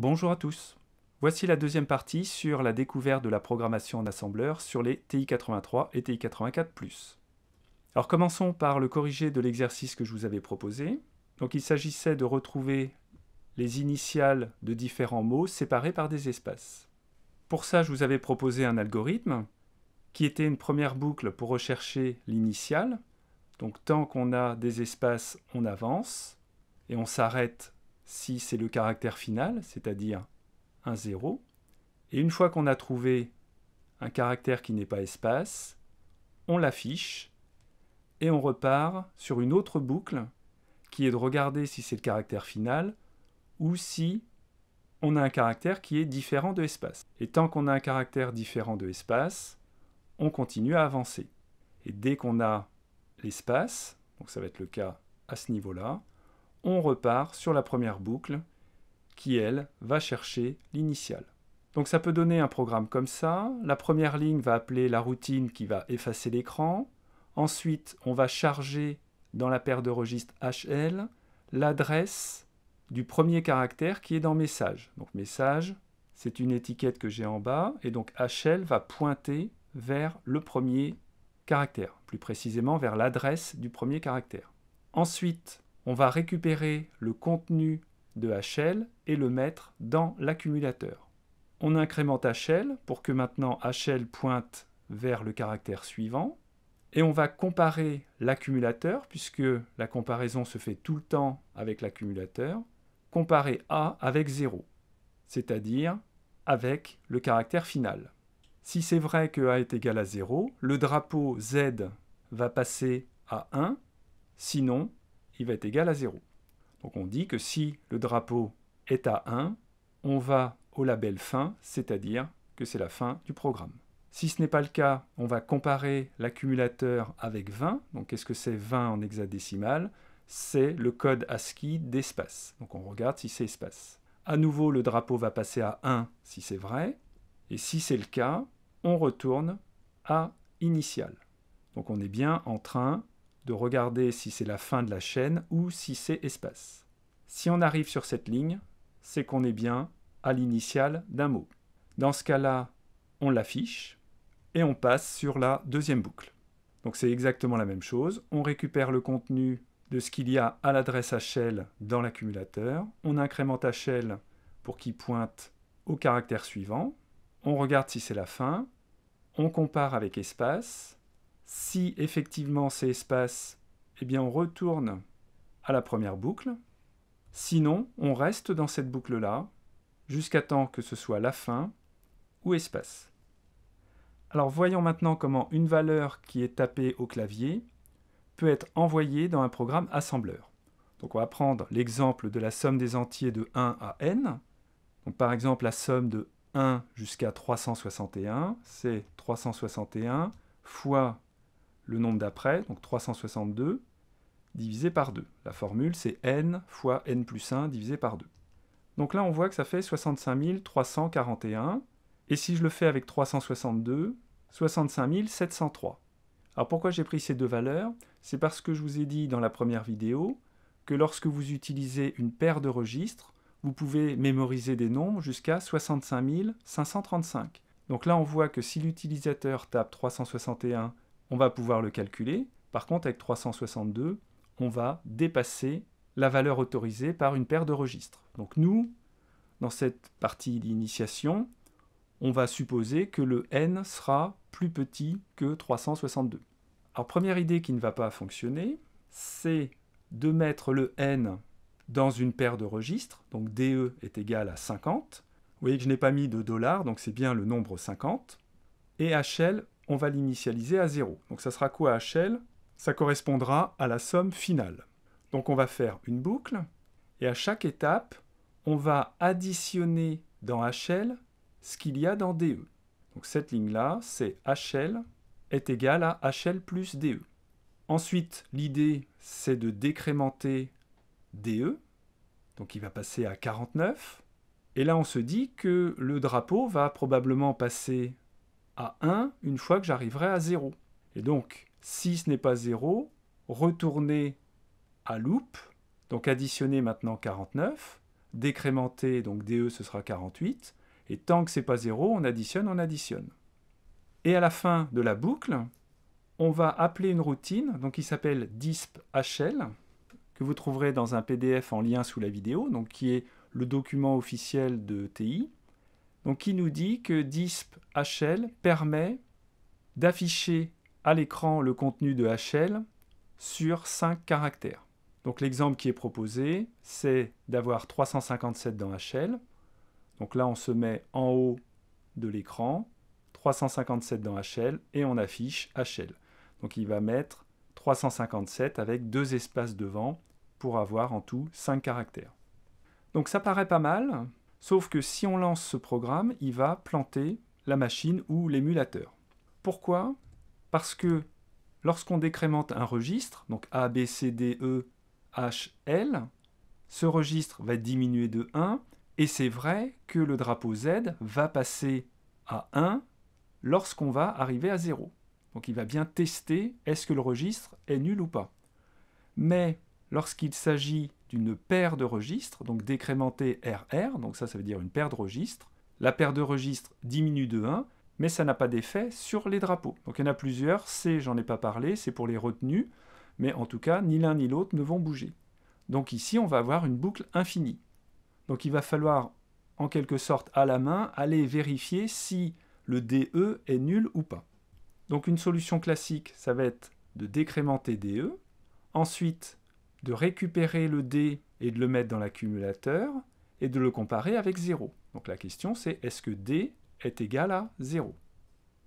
Bonjour à tous. Voici la deuxième partie sur la découverte de la programmation en assembleur sur les TI-83 et TI-84+. Alors commençons par le corrigé de l'exercice que je vous avais proposé. Donc il s'agissait de retrouver les initiales de différents mots séparés par des espaces. Pour ça, je vous avais proposé un algorithme qui était une première boucle pour rechercher l'initiale. Donc tant qu'on a des espaces, on avance et on s'arrête si c'est le caractère final, c'est-à-dire un 0. Et une fois qu'on a trouvé un caractère qui n'est pas espace, on l'affiche et on repart sur une autre boucle qui est de regarder si c'est le caractère final ou si on a un caractère qui est différent de espace. Et tant qu'on a un caractère différent de espace, on continue à avancer. Et dès qu'on a l'espace, donc ça va être le cas à ce niveau-là, on repart sur la première boucle qui, elle, va chercher l'initiale. Donc ça peut donner un programme comme ça. La première ligne va appeler la routine qui va effacer l'écran. Ensuite, on va charger dans la paire de registres HL l'adresse du premier caractère qui est dans message. Donc message, c'est une étiquette que j'ai en bas, et donc HL va pointer vers le premier caractère, plus précisément vers l'adresse du premier caractère. Ensuite, on va récupérer le contenu de HL et le mettre dans l'accumulateur. On incrémente HL pour que maintenant HL pointe vers le caractère suivant. Et on va comparer l'accumulateur, puisque la comparaison se fait tout le temps avec l'accumulateur, comparer A avec 0, c'est-à-dire avec le caractère final. Si c'est vrai que A est égal à 0, le drapeau Z va passer à 1, sinon il va être égal à 0. Donc on dit que si le drapeau est à 1, on va au label fin, c'est-à-dire que c'est la fin du programme. Si ce n'est pas le cas, on va comparer l'accumulateur avec 20. Donc qu'est-ce que c'est 20 en hexadécimal C'est le code ASCII d'espace. Donc on regarde si c'est espace. À nouveau, le drapeau va passer à 1 si c'est vrai. Et si c'est le cas, on retourne à initial. Donc on est bien en train de regarder si c'est la fin de la chaîne ou si c'est espace. Si on arrive sur cette ligne, c'est qu'on est bien à l'initiale d'un mot. Dans ce cas-là, on l'affiche et on passe sur la deuxième boucle. Donc c'est exactement la même chose. On récupère le contenu de ce qu'il y a à l'adresse HL dans l'accumulateur. On incrémente HL pour qu'il pointe au caractère suivant. On regarde si c'est la fin. On compare avec espace si effectivement c'est espace, eh bien on retourne à la première boucle. Sinon, on reste dans cette boucle-là jusqu'à temps que ce soit la fin ou espace. Alors voyons maintenant comment une valeur qui est tapée au clavier peut être envoyée dans un programme assembleur. Donc on va prendre l'exemple de la somme des entiers de 1 à n. par exemple la somme de 1 jusqu'à 361, c'est 361 fois le nombre d'après, donc 362, divisé par 2. La formule, c'est n fois n plus 1 divisé par 2. Donc là, on voit que ça fait 65 341. Et si je le fais avec 362, 65 703. Alors pourquoi j'ai pris ces deux valeurs C'est parce que je vous ai dit dans la première vidéo que lorsque vous utilisez une paire de registres, vous pouvez mémoriser des nombres jusqu'à 65 535. Donc là, on voit que si l'utilisateur tape 361 on va pouvoir le calculer. Par contre, avec 362, on va dépasser la valeur autorisée par une paire de registres. Donc nous, dans cette partie d'initiation, on va supposer que le n sera plus petit que 362. Alors première idée qui ne va pas fonctionner, c'est de mettre le n dans une paire de registres, donc DE est égal à 50. Vous voyez que je n'ai pas mis de dollars, donc c'est bien le nombre 50. Et HL on va l'initialiser à 0. Donc ça sera quoi HL Ça correspondra à la somme finale. Donc on va faire une boucle, et à chaque étape, on va additionner dans HL ce qu'il y a dans DE. Donc cette ligne-là, c'est HL est égal à HL plus DE. Ensuite, l'idée, c'est de décrémenter DE, donc il va passer à 49. Et là, on se dit que le drapeau va probablement passer à 1 une fois que j'arriverai à 0. Et donc, si ce n'est pas 0, retourner à loop, donc additionner maintenant 49, décrémenter, donc DE ce sera 48, et tant que c'est pas 0, on additionne, on additionne. Et à la fin de la boucle, on va appeler une routine donc qui s'appelle disphl que vous trouverez dans un PDF en lien sous la vidéo, donc qui est le document officiel de TI. Donc qui nous dit que DISP permet d'afficher à l'écran le contenu de HL sur 5 caractères. Donc l'exemple qui est proposé, c'est d'avoir 357 dans HL. Donc là, on se met en haut de l'écran, 357 dans HL, et on affiche HL. Donc il va mettre 357 avec deux espaces devant pour avoir en tout 5 caractères. Donc ça paraît pas mal, Sauf que si on lance ce programme, il va planter la machine ou l'émulateur. Pourquoi Parce que lorsqu'on décrémente un registre, donc A, B, C, D, E, H, L, ce registre va diminuer de 1, et c'est vrai que le drapeau Z va passer à 1 lorsqu'on va arriver à 0. Donc il va bien tester est-ce que le registre est nul ou pas. Mais lorsqu'il s'agit d'une paire de registres, donc décrémenter RR, donc ça, ça veut dire une paire de registres. La paire de registres diminue de 1, mais ça n'a pas d'effet sur les drapeaux. Donc il y en a plusieurs, C, j'en ai pas parlé, c'est pour les retenues, mais en tout cas, ni l'un ni l'autre ne vont bouger. Donc ici, on va avoir une boucle infinie. Donc il va falloir, en quelque sorte, à la main, aller vérifier si le DE est nul ou pas. Donc une solution classique, ça va être de décrémenter DE, ensuite de récupérer le D et de le mettre dans l'accumulateur et de le comparer avec 0. Donc la question c'est est-ce que D est égal à 0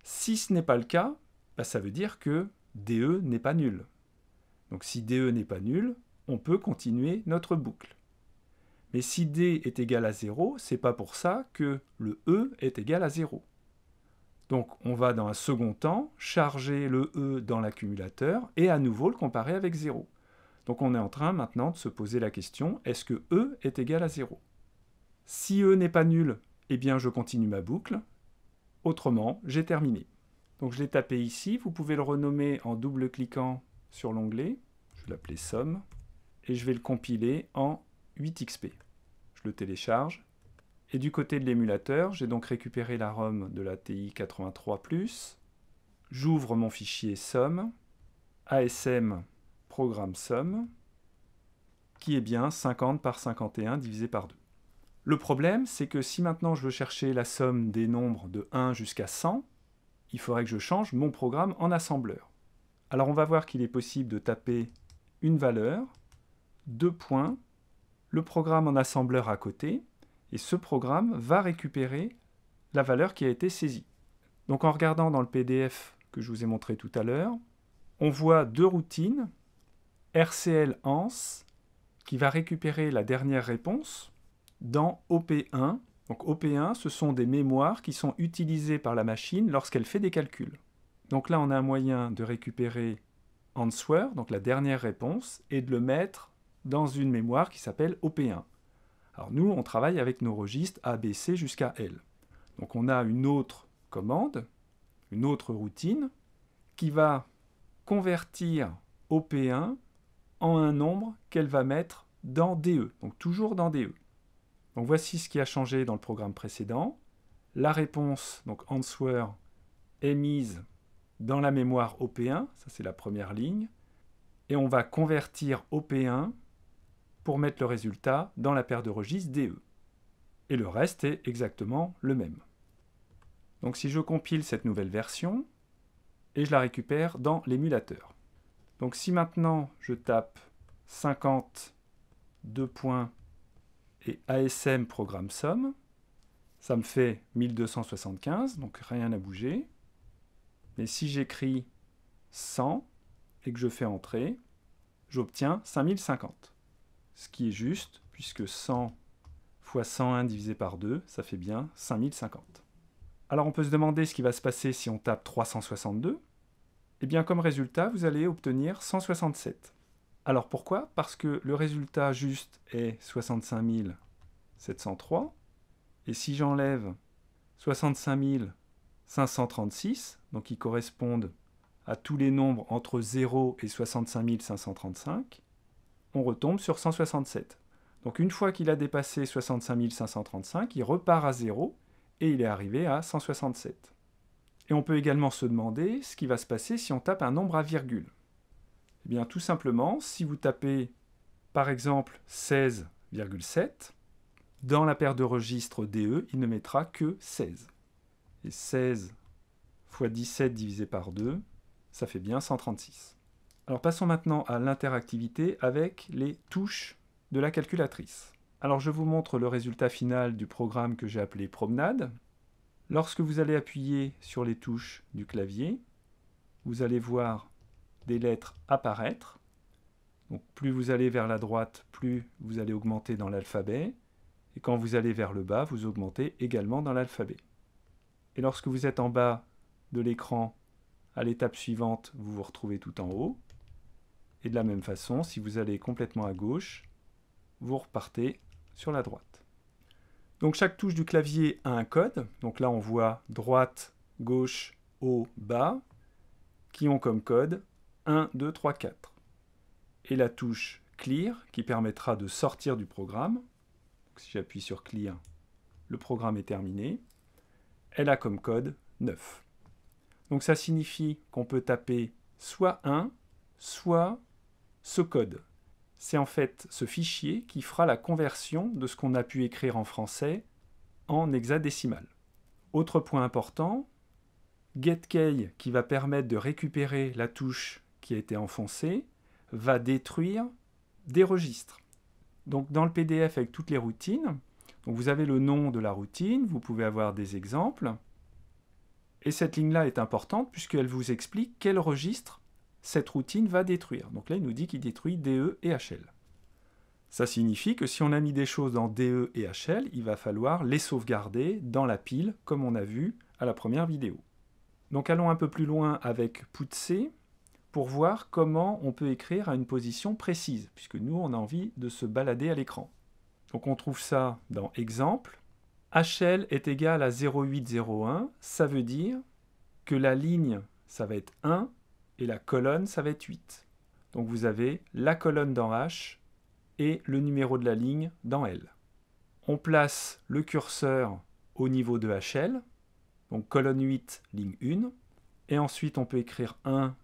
Si ce n'est pas le cas, bah, ça veut dire que DE n'est pas nul. Donc si DE n'est pas nul, on peut continuer notre boucle. Mais si D est égal à 0, c'est pas pour ça que le E est égal à 0. Donc on va dans un second temps charger le E dans l'accumulateur et à nouveau le comparer avec 0. Donc on est en train maintenant de se poser la question, est-ce que E est égal à 0 Si E n'est pas nul, eh bien je continue ma boucle, autrement j'ai terminé. Donc je l'ai tapé ici, vous pouvez le renommer en double-cliquant sur l'onglet, je vais l'appeler somme, et je vais le compiler en 8xp. Je le télécharge, et du côté de l'émulateur, j'ai donc récupéré la ROM de la TI-83+, j'ouvre mon fichier somme, ASM programme somme, qui est bien 50 par 51 divisé par 2. Le problème, c'est que si maintenant je veux chercher la somme des nombres de 1 jusqu'à 100, il faudrait que je change mon programme en assembleur. Alors on va voir qu'il est possible de taper une valeur, deux points, le programme en assembleur à côté, et ce programme va récupérer la valeur qui a été saisie. Donc en regardant dans le PDF que je vous ai montré tout à l'heure, on voit deux routines RCL ANS qui va récupérer la dernière réponse dans OP1. Donc OP1, ce sont des mémoires qui sont utilisées par la machine lorsqu'elle fait des calculs. Donc là, on a un moyen de récupérer answer, donc la dernière réponse, et de le mettre dans une mémoire qui s'appelle OP1. Alors nous, on travaille avec nos registres ABC jusqu'à L. Donc on a une autre commande, une autre routine, qui va convertir OP1 en un nombre qu'elle va mettre dans DE, donc toujours dans DE. Donc voici ce qui a changé dans le programme précédent. La réponse, donc answer, est mise dans la mémoire OP1, ça c'est la première ligne, et on va convertir OP1 pour mettre le résultat dans la paire de registres DE. Et le reste est exactement le même. Donc si je compile cette nouvelle version, et je la récupère dans l'émulateur. Donc si maintenant je tape 50, 2 points et ASM programme somme, ça me fait 1275, donc rien n'a bougé. Mais si j'écris 100 et que je fais entrer, j'obtiens 5050. Ce qui est juste, puisque 100 fois 101 divisé par 2, ça fait bien 5050. Alors on peut se demander ce qui va se passer si on tape 362. Et eh bien, comme résultat, vous allez obtenir 167. Alors pourquoi Parce que le résultat juste est 65 703. Et si j'enlève 65 536, donc qui correspondent à tous les nombres entre 0 et 65 535, on retombe sur 167. Donc une fois qu'il a dépassé 65 535, il repart à 0 et il est arrivé à 167. Et on peut également se demander ce qui va se passer si on tape un nombre à virgule. Eh bien, tout simplement, si vous tapez par exemple 16,7, dans la paire de registres DE, il ne mettra que 16. Et 16 fois 17 divisé par 2, ça fait bien 136. Alors passons maintenant à l'interactivité avec les touches de la calculatrice. Alors je vous montre le résultat final du programme que j'ai appelé Promenade. Lorsque vous allez appuyer sur les touches du clavier, vous allez voir des lettres apparaître. Donc plus vous allez vers la droite, plus vous allez augmenter dans l'alphabet. Et quand vous allez vers le bas, vous augmentez également dans l'alphabet. Et lorsque vous êtes en bas de l'écran, à l'étape suivante, vous vous retrouvez tout en haut. Et de la même façon, si vous allez complètement à gauche, vous repartez sur la droite. Donc chaque touche du clavier a un code. Donc là, on voit droite, gauche, haut, bas, qui ont comme code 1, 2, 3, 4. Et la touche Clear, qui permettra de sortir du programme. si j'appuie sur Clear, le programme est terminé. Elle a comme code 9. Donc ça signifie qu'on peut taper soit 1, soit ce code c'est en fait ce fichier qui fera la conversion de ce qu'on a pu écrire en français en hexadécimal. Autre point important, getkey qui va permettre de récupérer la touche qui a été enfoncée va détruire des registres. Donc dans le PDF avec toutes les routines, vous avez le nom de la routine, vous pouvez avoir des exemples. Et cette ligne-là est importante puisqu'elle vous explique quel registre cette routine va détruire. Donc là, il nous dit qu'il détruit DE et HL. Ça signifie que si on a mis des choses dans DE et HL, il va falloir les sauvegarder dans la pile, comme on a vu à la première vidéo. Donc allons un peu plus loin avec C pour voir comment on peut écrire à une position précise, puisque nous, on a envie de se balader à l'écran. Donc on trouve ça dans exemple. HL est égal à 0,801, ça veut dire que la ligne, ça va être 1, et la colonne, ça va être 8. Donc vous avez la colonne dans H et le numéro de la ligne dans L. On place le curseur au niveau de HL, donc colonne 8, ligne 1, et ensuite on peut écrire un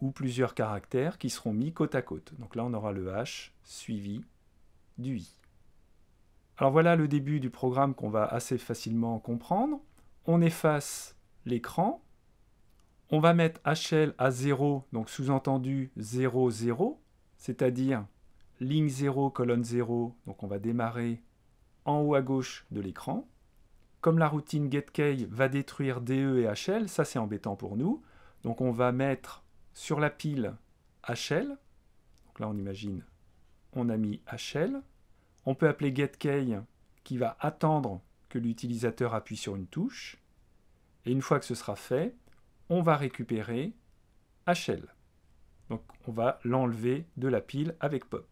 ou plusieurs caractères qui seront mis côte à côte. Donc là on aura le H suivi du I. Alors voilà le début du programme qu'on va assez facilement comprendre. On efface l'écran on va mettre HL à 0, donc sous-entendu 0, 0, c'est-à-dire ligne 0, colonne 0, donc on va démarrer en haut à gauche de l'écran. Comme la routine getKey va détruire DE et HL, ça c'est embêtant pour nous, donc on va mettre sur la pile HL, donc là on imagine on a mis HL, on peut appeler getKey qui va attendre que l'utilisateur appuie sur une touche, et une fois que ce sera fait, on va récupérer HL. Donc on va l'enlever de la pile avec pop.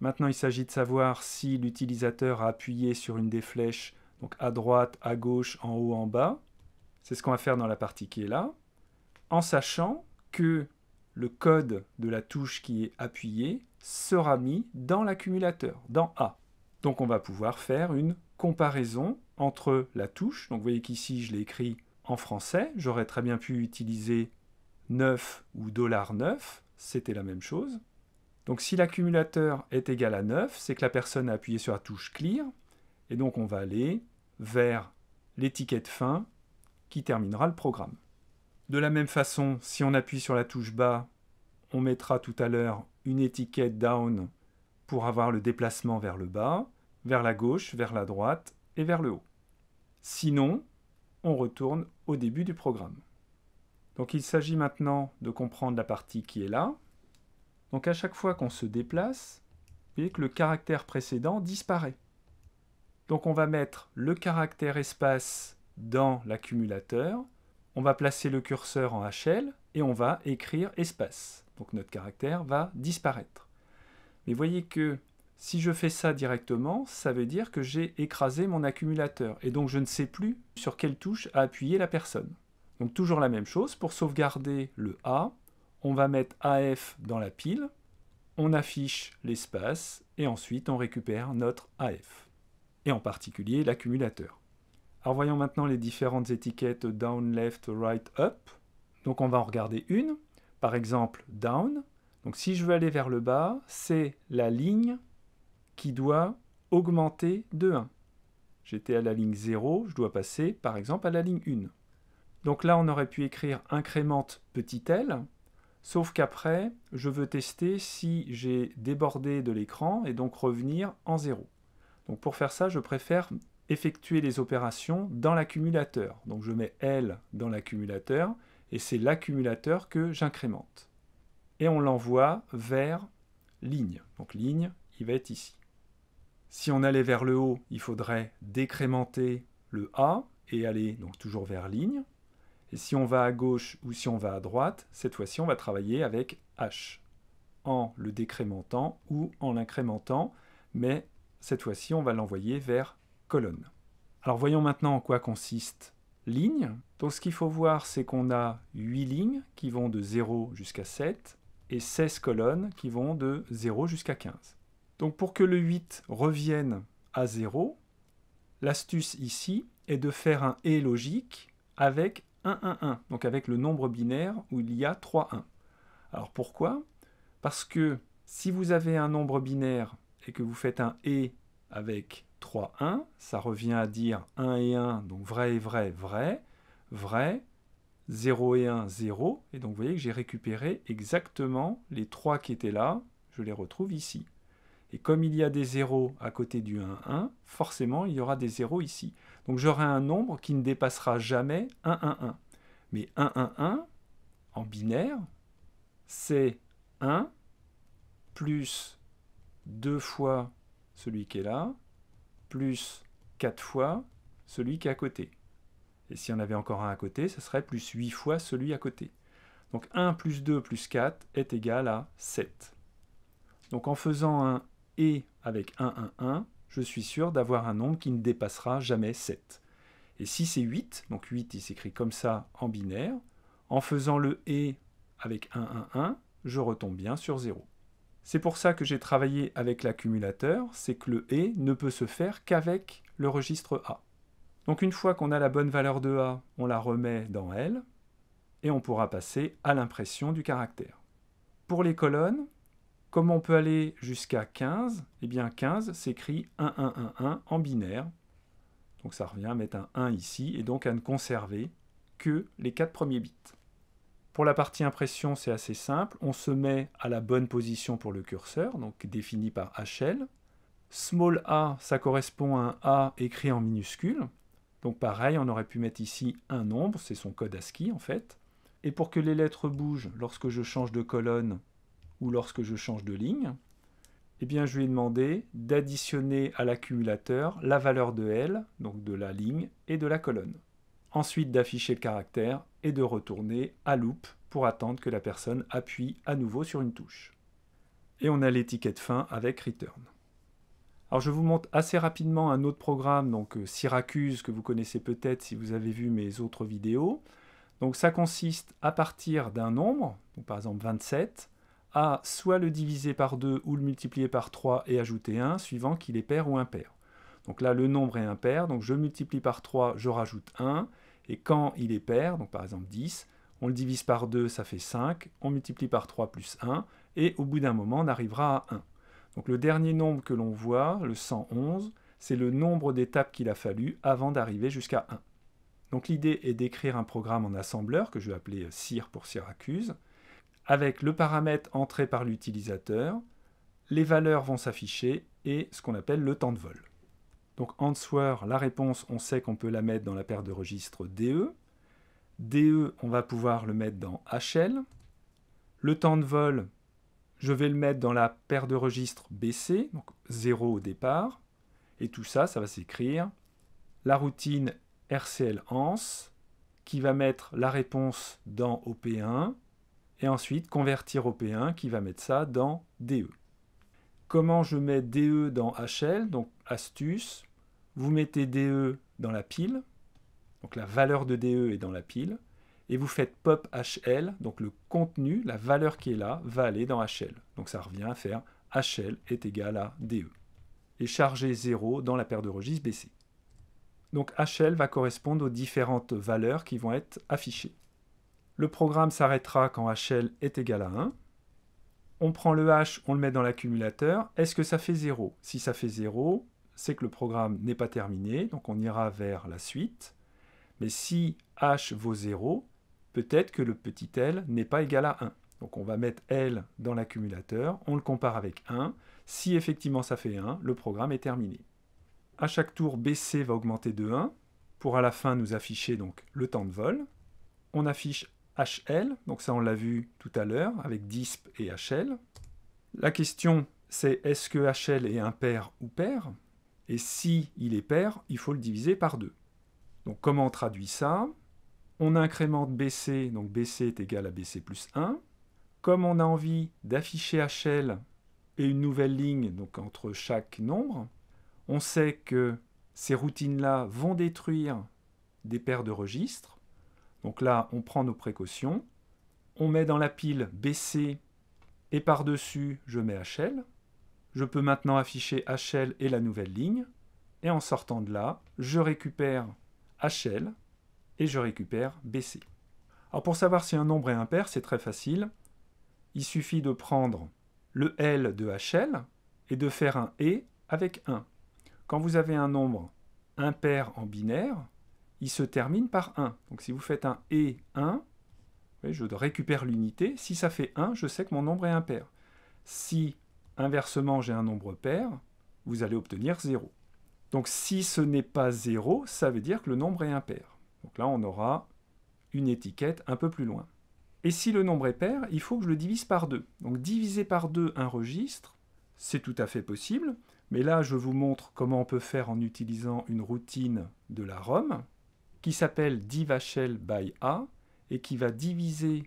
Maintenant il s'agit de savoir si l'utilisateur a appuyé sur une des flèches, donc à droite, à gauche, en haut, en bas. C'est ce qu'on va faire dans la partie qui est là, en sachant que le code de la touche qui est appuyée sera mis dans l'accumulateur, dans A. Donc on va pouvoir faire une comparaison entre la touche, donc vous voyez qu'ici je l'ai écrit en français, j'aurais très bien pu utiliser 9 ou $9, c'était la même chose. Donc si l'accumulateur est égal à 9, c'est que la personne a appuyé sur la touche Clear, et donc on va aller vers l'étiquette fin qui terminera le programme. De la même façon, si on appuie sur la touche bas, on mettra tout à l'heure une étiquette down pour avoir le déplacement vers le bas, vers la gauche, vers la droite et vers le haut. Sinon, retourne au début du programme. Donc il s'agit maintenant de comprendre la partie qui est là. Donc à chaque fois qu'on se déplace, vous voyez que le caractère précédent disparaît. Donc on va mettre le caractère espace dans l'accumulateur, on va placer le curseur en HL et on va écrire espace. Donc notre caractère va disparaître. Mais voyez que si je fais ça directement, ça veut dire que j'ai écrasé mon accumulateur et donc je ne sais plus sur quelle touche a appuyé la personne. Donc toujours la même chose, pour sauvegarder le A, on va mettre AF dans la pile, on affiche l'espace et ensuite on récupère notre AF, et en particulier l'accumulateur. Alors voyons maintenant les différentes étiquettes down, left, right, up. Donc on va en regarder une, par exemple down. Donc si je veux aller vers le bas, c'est la ligne qui doit augmenter de 1. J'étais à la ligne 0, je dois passer par exemple à la ligne 1. Donc là, on aurait pu écrire incrémente petit l, sauf qu'après, je veux tester si j'ai débordé de l'écran et donc revenir en 0. Donc pour faire ça, je préfère effectuer les opérations dans l'accumulateur. Donc je mets L dans l'accumulateur, et c'est l'accumulateur que j'incrémente. Et on l'envoie vers ligne. Donc ligne, il va être ici. Si on allait vers le haut, il faudrait décrémenter le A et aller donc toujours vers ligne. Et si on va à gauche ou si on va à droite, cette fois-ci on va travailler avec H, en le décrémentant ou en l'incrémentant, mais cette fois-ci on va l'envoyer vers colonne. Alors voyons maintenant en quoi consiste ligne. Donc ce qu'il faut voir c'est qu'on a 8 lignes qui vont de 0 jusqu'à 7 et 16 colonnes qui vont de 0 jusqu'à 15. Donc pour que le 8 revienne à 0, l'astuce ici est de faire un « et » logique avec 1, 1, 1, donc avec le nombre binaire où il y a 3, 1. Alors pourquoi Parce que si vous avez un nombre binaire et que vous faites un « et » avec 3, 1, ça revient à dire 1 et 1, donc vrai et vrai, vrai, vrai, 0 et 1, 0. Et donc vous voyez que j'ai récupéré exactement les 3 qui étaient là, je les retrouve ici. Et comme il y a des zéros à côté du 1, 1, forcément, il y aura des zéros ici. Donc j'aurai un nombre qui ne dépassera jamais 1, 1, 1. Mais 1, 1, 1, en binaire, c'est 1 plus 2 fois celui qui est là, plus 4 fois celui qui est à côté. Et si on avait encore un à côté, ce serait plus 8 fois celui à côté. Donc 1 plus 2 plus 4 est égal à 7. Donc en faisant un et avec 1, 1, 1, je suis sûr d'avoir un nombre qui ne dépassera jamais 7. Et si c'est 8, donc 8 il s'écrit comme ça en binaire, en faisant le et avec 1, 1, 1, je retombe bien sur 0. C'est pour ça que j'ai travaillé avec l'accumulateur, c'est que le et ne peut se faire qu'avec le registre A. Donc une fois qu'on a la bonne valeur de A, on la remet dans L, et on pourra passer à l'impression du caractère. Pour les colonnes, Comment on peut aller jusqu'à 15 Eh bien 15 s'écrit 1111 en binaire. Donc ça revient à mettre un 1 ici et donc à ne conserver que les 4 premiers bits. Pour la partie impression, c'est assez simple. On se met à la bonne position pour le curseur, donc défini par HL. Small a, ça correspond à un a écrit en minuscule. Donc pareil, on aurait pu mettre ici un nombre, c'est son code ASCII en fait. Et pour que les lettres bougent, lorsque je change de colonne, ou lorsque je change de ligne, eh bien, je lui ai demandé d'additionner à l'accumulateur la valeur de L, donc de la ligne et de la colonne. Ensuite d'afficher le caractère et de retourner à loop pour attendre que la personne appuie à nouveau sur une touche. Et on a l'étiquette fin avec return. Alors je vous montre assez rapidement un autre programme, donc euh, Syracuse, que vous connaissez peut-être si vous avez vu mes autres vidéos. Donc ça consiste à partir d'un nombre, par exemple 27, à soit le diviser par 2 ou le multiplier par 3 et ajouter 1, suivant qu'il est pair ou impair. Donc là, le nombre est impair, donc je multiplie par 3, je rajoute 1, et quand il est pair, donc par exemple 10, on le divise par 2, ça fait 5, on multiplie par 3 plus 1, et au bout d'un moment, on arrivera à 1. Donc le dernier nombre que l'on voit, le 111, c'est le nombre d'étapes qu'il a fallu avant d'arriver jusqu'à 1. Donc l'idée est d'écrire un programme en assembleur, que je vais appeler CIR pour Syracuse, avec le paramètre entré par l'utilisateur, les valeurs vont s'afficher et ce qu'on appelle le temps de vol. Donc answer, la réponse, on sait qu'on peut la mettre dans la paire de registres DE. DE, on va pouvoir le mettre dans HL. Le temps de vol, je vais le mettre dans la paire de registres BC, donc 0 au départ. Et tout ça, ça va s'écrire la routine RCL ANS qui va mettre la réponse dans OP1 et ensuite convertir au P1 qui va mettre ça dans DE. Comment je mets DE dans HL Donc astuce, vous mettez DE dans la pile, donc la valeur de DE est dans la pile, et vous faites pop HL, donc le contenu, la valeur qui est là, va aller dans HL. Donc ça revient à faire HL est égal à DE. Et charger 0 dans la paire de registres BC. Donc HL va correspondre aux différentes valeurs qui vont être affichées. Le programme s'arrêtera quand HL est égal à 1. On prend le H, on le met dans l'accumulateur. Est-ce que ça fait 0 Si ça fait 0, c'est que le programme n'est pas terminé, donc on ira vers la suite. Mais si H vaut 0, peut-être que le petit L n'est pas égal à 1. Donc on va mettre L dans l'accumulateur, on le compare avec 1. Si effectivement ça fait 1, le programme est terminé. À chaque tour, BC va augmenter de 1 pour à la fin nous afficher donc le temps de vol. On affiche HL, donc ça on l'a vu tout à l'heure avec DISP et HL. La question c'est est-ce que HL est impair ou pair Et si il est pair, il faut le diviser par 2. Donc comment on traduit ça On incrémente BC, donc BC est égal à BC plus 1. Comme on a envie d'afficher HL et une nouvelle ligne donc entre chaque nombre, on sait que ces routines-là vont détruire des paires de registres. Donc là, on prend nos précautions, on met dans la pile BC et par-dessus, je mets HL. Je peux maintenant afficher HL et la nouvelle ligne. Et en sortant de là, je récupère HL et je récupère BC. Alors pour savoir si un nombre est impair, c'est très facile. Il suffit de prendre le L de HL et de faire un E avec 1. Quand vous avez un nombre impair en binaire, il se termine par 1. Donc si vous faites un et 1, je récupère l'unité. Si ça fait 1, je sais que mon nombre est impair. Si, inversement, j'ai un nombre pair, vous allez obtenir 0. Donc si ce n'est pas 0, ça veut dire que le nombre est impair. Donc là, on aura une étiquette un peu plus loin. Et si le nombre est pair, il faut que je le divise par 2. Donc diviser par 2 un registre, c'est tout à fait possible. Mais là, je vous montre comment on peut faire en utilisant une routine de la ROM qui s'appelle div by A et qui va diviser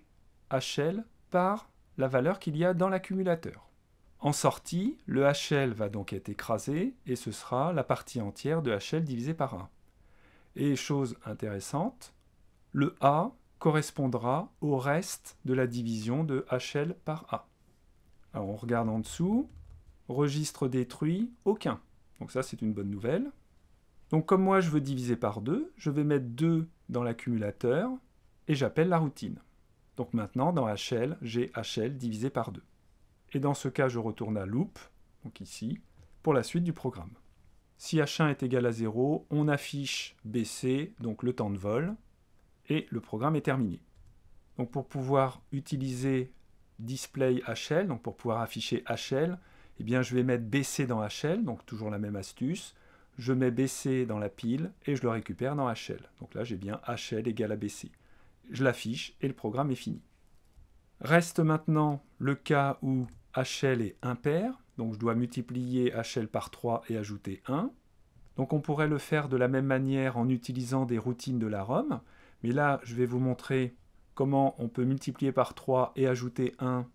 HL par la valeur qu'il y a dans l'accumulateur. En sortie, le HL va donc être écrasé et ce sera la partie entière de HL divisé par A. Et chose intéressante, le A correspondra au reste de la division de HL par A. Alors on regarde en dessous, registre détruit, aucun. Donc ça c'est une bonne nouvelle. Donc comme moi je veux diviser par 2, je vais mettre 2 dans l'accumulateur et j'appelle la routine. Donc maintenant dans HL, j'ai HL divisé par 2. Et dans ce cas, je retourne à loop, donc ici, pour la suite du programme. Si H1 est égal à 0, on affiche BC, donc le temps de vol, et le programme est terminé. Donc pour pouvoir utiliser display HL, donc pour pouvoir afficher HL, eh bien je vais mettre BC dans HL, donc toujours la même astuce, je mets BC dans la pile et je le récupère dans HL. Donc là, j'ai bien HL égale à BC. Je l'affiche et le programme est fini. Reste maintenant le cas où HL est impair, donc je dois multiplier HL par 3 et ajouter 1. Donc on pourrait le faire de la même manière en utilisant des routines de la ROM, mais là, je vais vous montrer comment on peut multiplier par 3 et ajouter 1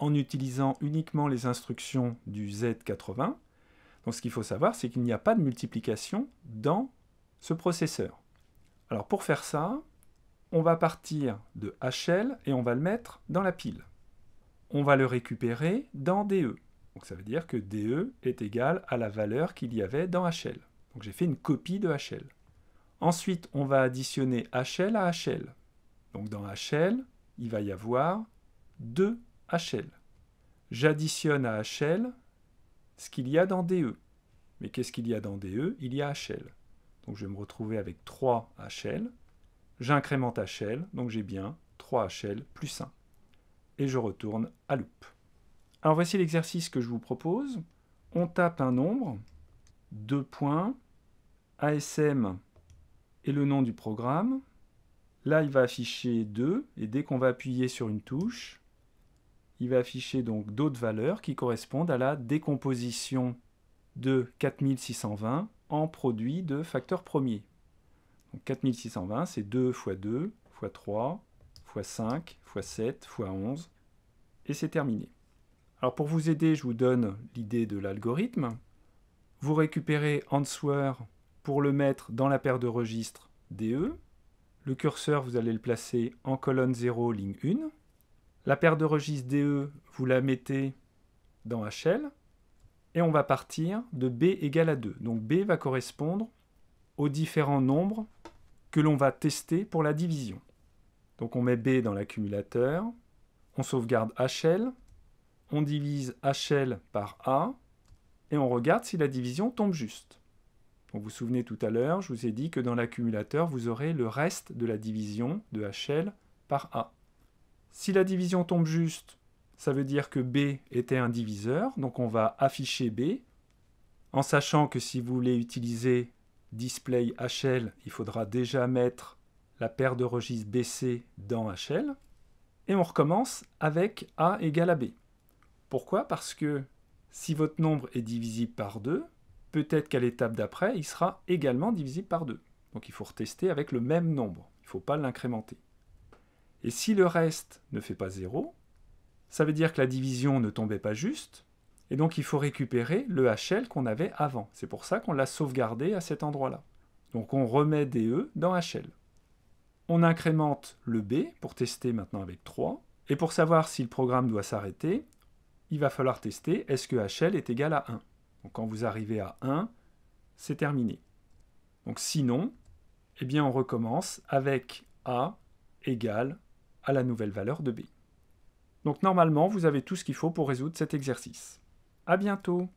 en utilisant uniquement les instructions du Z80. Donc ce qu'il faut savoir, c'est qu'il n'y a pas de multiplication dans ce processeur. Alors pour faire ça, on va partir de HL et on va le mettre dans la pile. On va le récupérer dans DE. Donc ça veut dire que DE est égal à la valeur qu'il y avait dans HL. Donc j'ai fait une copie de HL. Ensuite, on va additionner HL à HL. Donc dans HL, il va y avoir 2 HL. J'additionne à HL ce qu'il y a dans DE. Mais qu'est-ce qu'il y a dans DE Il y a HL. Donc je vais me retrouver avec 3 HL. J'incrémente HL, donc j'ai bien 3 HL plus 1. Et je retourne à loop. Alors voici l'exercice que je vous propose. On tape un nombre, 2 points, ASM et le nom du programme. Là, il va afficher 2, et dès qu'on va appuyer sur une touche, il va afficher donc d'autres valeurs qui correspondent à la décomposition de 4620 en produit de facteurs premiers. Donc 4620, c'est 2 x 2 x 3 x 5 x 7 x 11 et c'est terminé. Alors pour vous aider, je vous donne l'idée de l'algorithme. Vous récupérez answer pour le mettre dans la paire de registres DE. Le curseur, vous allez le placer en colonne 0, ligne 1. La paire de registres DE, vous la mettez dans HL, et on va partir de B égale à 2. Donc B va correspondre aux différents nombres que l'on va tester pour la division. Donc on met B dans l'accumulateur, on sauvegarde HL, on divise HL par A, et on regarde si la division tombe juste. vous vous souvenez tout à l'heure, je vous ai dit que dans l'accumulateur, vous aurez le reste de la division de HL par A. Si la division tombe juste, ça veut dire que B était un diviseur, donc on va afficher B, en sachant que si vous voulez utiliser display HL, il faudra déjà mettre la paire de registres BC dans HL, et on recommence avec A égale à B. Pourquoi Parce que si votre nombre est divisible par 2, peut-être qu'à l'étape d'après, il sera également divisible par 2. Donc il faut retester avec le même nombre, il ne faut pas l'incrémenter. Et si le reste ne fait pas 0, ça veut dire que la division ne tombait pas juste, et donc il faut récupérer le HL qu'on avait avant. C'est pour ça qu'on l'a sauvegardé à cet endroit-là. Donc on remet DE e dans HL. On incrémente le B pour tester maintenant avec 3. Et pour savoir si le programme doit s'arrêter, il va falloir tester est-ce que HL est égal à 1. Donc quand vous arrivez à 1, c'est terminé. Donc sinon, eh bien on recommence avec A égale à la nouvelle valeur de b. Donc normalement, vous avez tout ce qu'il faut pour résoudre cet exercice. À bientôt